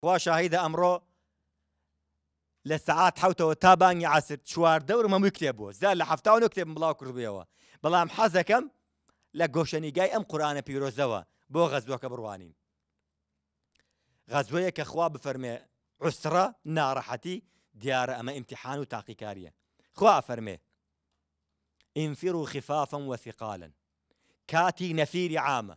خوا شاهیدە امرو لساعات حوته وتاباني عسر چواردەور مەمووی کتێ بوو زیاد لە هەفتاوانە کتێب بڵاو کردبیەوە ام حەزەکەم لە جاي ام قورانە پیرۆزەوە بو غزوه كبرواني غزوه کە خوا بفەرمێ عوسرە ناڕەحەتی ديار اما امتحان و تاقیکاریە خوا فرمي انفروا خفافا وثقالا کاتی نەفیری عام.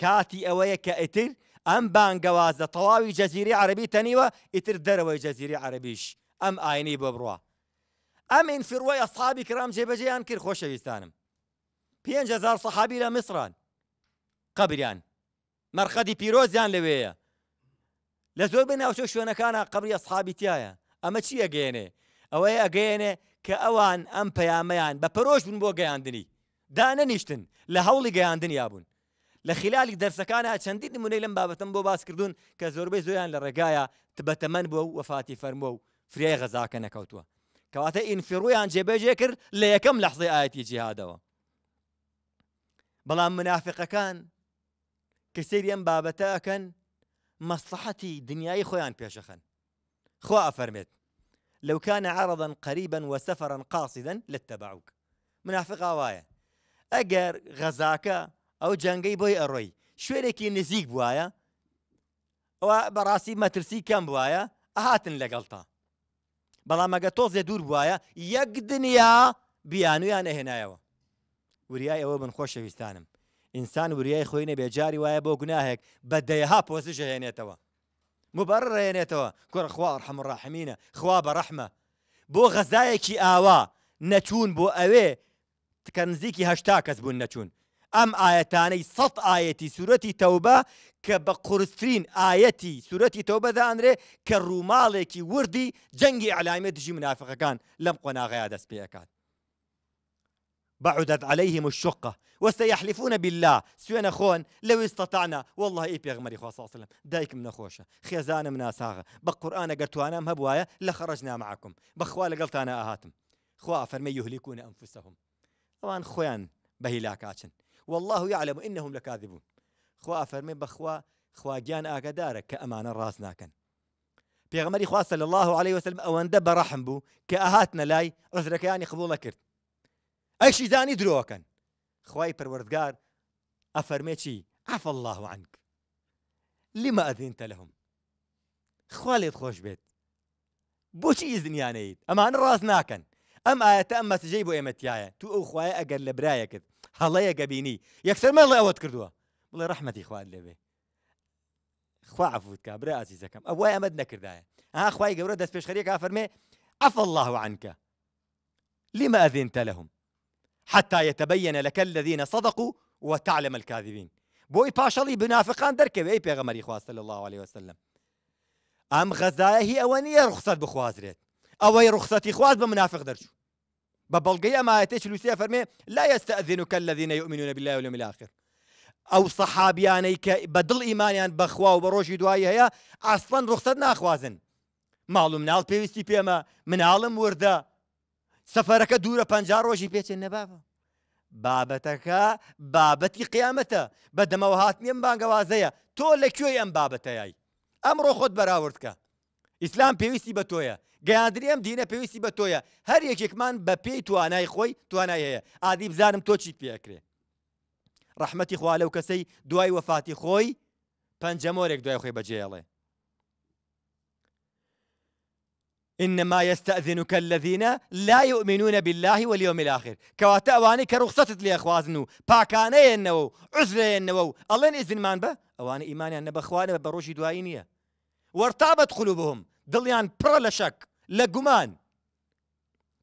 کاتی ئەوەیە اتر ئەم بانگەوازە تەواوی جەزیری عربی تەنیوە ئیتر دەرەوەی جەزیری عربیش ئەم ئاینی بۆ بڕوە ئەم ئینفروای ئەسحابی کرام جێبەجێیان کرد خۆشەویستانم پێهزار سەحابی لە میسران قبریان مەرخەدی پیرۆزیان لەوەیە لە زۆر بناوچۆ شوێنەکانە قبری ئەسحابیتیایە ئەمە چی ئەگەێنێ ئەوەیە ئەگەێنێ کە ئەوان ئەم پەیامەیان بە پەرۆش بوون بۆ گەیاندنی دانەنیشتن لە هەوڵی گەیاندنیا بوون لە خلالی دەرسەکانە چەندین نمونەی لەم بابەتم بۆ باس کردوون کە زۆربەی زۆیان لە ڕێگایە تبەتەمەند بووە و وەفاتی فەرمۆ و فرای غەزاکە نەکەوتووە کەواتە ئینفیڕویان جێبەجێ کرد لە یەکەم لەحزەی ئاەتی جیهادەوە بەڵام منافقەکان کە سری ئەم بابەتە ئەەکەن مەسلحەتی دنیای خۆیان پێشەخەن خوا ئەفەرمێت لو كان عرضا قريبا وسفرا قاصدا لاتبعوك منافق وایە اجر غزاكا ئەو جەنگەی بۆی ئەڕۆی شوێرێکی نزیک بواە ئەوە بەڕاستی مەترسی کەم بواە ئەهاتن لەگەڵتا بەڵام ئەگە تۆزێ دوور بواە یەک دنیا بیانویان ئەهێنایەوە وریای ئەوە بن خۆشەویستانم ئینسان وریای خۆینە بێجاری وایە بۆ گوناهێک بە دەیەها پۆزیش هێنێتەوە مبەر ڕێنێتەوە کوڕخوا ڕحمڕاحمینە خوا بە ڕەحمە بۆ غەزایەکی ئاوا نەچوون بۆ ئەوێ تکە نزیکی هەشتا کەس بوون نەچوون ام ئەم آيتي سورة ئاەتی سوورەتی آيتي سورة بە ذا انري سوورەتی تەوبەدانرێ کە ڕووماڵێکی وردی جەنگی علامێ كان لم لەم قۆناغەیە دەست پێەکات. بعدت عليهم الشقة وسيحلفون بالله سوينا خون لو استطعنا والله إيه بيغمري خواه صلى الله عليه وسلم دايك من خوشة خيزان من أساغة بقرآن قرتوانا هبوايا لخرجنا معكم قلت أنا أهاتم خواه فرمي يهلكون أنفسهم طبعا خوان بهلاكاتن والله يعلم انهم لكاذبون خوا فرمي بخوا خوا جان اكدار كامان الراس راس ناکن پیغمبري خوا صلى الله عليه وسلم او اندب رحم بو كاهاتنا لاي لای يعني قبول کرد اي شيء ثاني دروكن خواي پروردگار شي عفى الله عنك لما اذنت لهم خوالي خوش بيت بوشي اذن يعني أمان الراس راس ناكن ام آيات جيبو سجيبو ايمتيايا تو او اقل لبرايا كد هەڵەیەگە الله یەکسەر مەڵێ ئەوەت کردووە بڵێ ڕحمەتی خوارد لێبێ خوعفوت کابرا عزیزەکەم يا وای ئەمەد نەکردایە ها خی گەورە دەست پێشخەریە کا فەرمێ عف الله عنك لما أذنت لهم حتى يتبين لك الذين صدقوا وتعلم الكاذبين بوي پاشەڵی بنافقان دەرکەوێ ئەی پێغەمەری إخوان صلى الله عليه وسلم أم غزاه هي أوانية رخصت بخوازريت أوي رخصتي ڕخسەتی خواز بمنافق منافق ببلغي أما يتيش لوسيا فرمي لا يستأذنك الذين يؤمنون بالله واليوم الآخر ئەو سەحابیانەی کە بەدڵ ئیمانیان بەخوا و بە ڕۆژی دوایی هەیە ئاسڵەن ڕوخسەت ناخوازن ماڵوم ناڵ پێویستی پێمە مناڵم وردە سەفەرەکە دوورە پ ڕۆژی پێچێن نەبابە بابەتەکە بابەتی قیامەتە بە دەمەوە هاتنیم بانگەوازەیە تۆ لەکوێ ئەم بابەتەیای ئەمڕۆ خۆت بەراوردکە ئیسلام پێویستی بە تۆیە گەیاندنی ئەم دینە پێویستی بە تۆیە هەر یەکێکمان بە پێی توانای خۆی توانای هەیە ئادی بزانم تۆ چیت پێکرێ ڕحمەتی خوا لەو کەسەی دوای وەفاتی خۆی پەنجەمۆرێک دوای خۆی بەجێڵێ إنما يستأذنك الذين لا يؤمنون بالله واليوم الآخر كواتا أواني كرخصتت لي أخوازنو باكاني النو عزري النو الله إذن مان به أواني إيماني أن بخواني بروشي دوائينية وارتابت قلوبهم دڵیان پڕە لە لە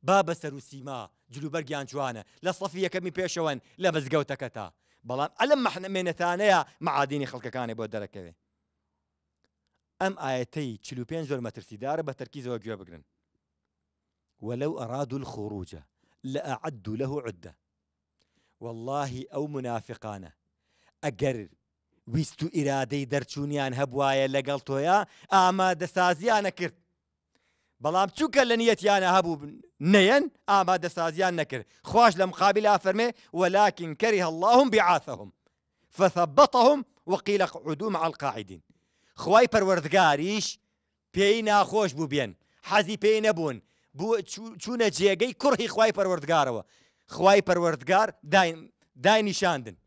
بابا با جلوبرجي انجوانا لا صفيه جوانە لە لا یەکەمی پێشەوەن لە الم احنا بەڵام ثانيه مەحنەمێنێتانەیە معادینی خەڵکەکانی بۆ كذا أم آيتي چلو پێ زۆر مەترسیدارە بە تەرکی زەوە گوێ ولو أرادوا الخروج لأعدوا له عدة والله أو ويستو ارادي ویست و هبوايا دەرچوونیان يا اما دسازي انا كرت کل نیت یان نیەتیانە هەبوو آماده سازیان نکر خوش لە قابل آفرمه ولكن کره اللهم بعاثهم فثبطهم وقيل عدوم مع القاعدين خوای پەروەردگاریش پێی ناخۆش بوو بێن حەزی پێی نەبوون چوونە جێگەی کوڕی خوای پەروەردگارەوە خوای پەروەردگار داینیشاندن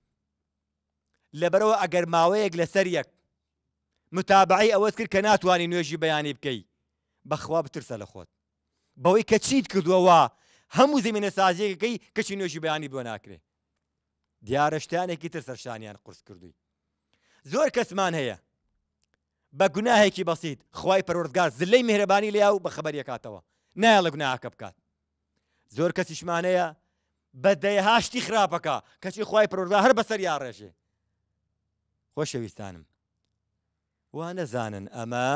لەبەرەوە لبرو ماوەیەک لەسەر یەک متابعی اوذکر کنات وانی نوجی بیانی بکی بەخوا بترسە لە خۆت بەوەی کە چیت کردووەوە هەموو زمینە سازیەکەی کەچی نوێژی بەیانی بۆ ناکرێ دیارەشتیانێکی تر سەرشانیان قرس کردووی زۆر کەسمان هەیە بە گوناهێکی بەسییت خی پەرۆردگار زلەی میهرەبانی لیا و بە خبەر یکاتەوە نایە لە گوناهاکە بکات زۆر کەسیشمانەیە بە دەیهاشتی خراپەکە کەچی خی پەرۆردا هەر بەسەر یا ڕێژێ خۆشەویستانم وانە زانن ئەمە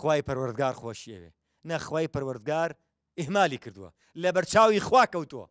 خی پەروەردگار خۆشیەوێ نەخوای پەروەردگار ئیهمالی کردووە لە بەرچاوی خوا کەوتووە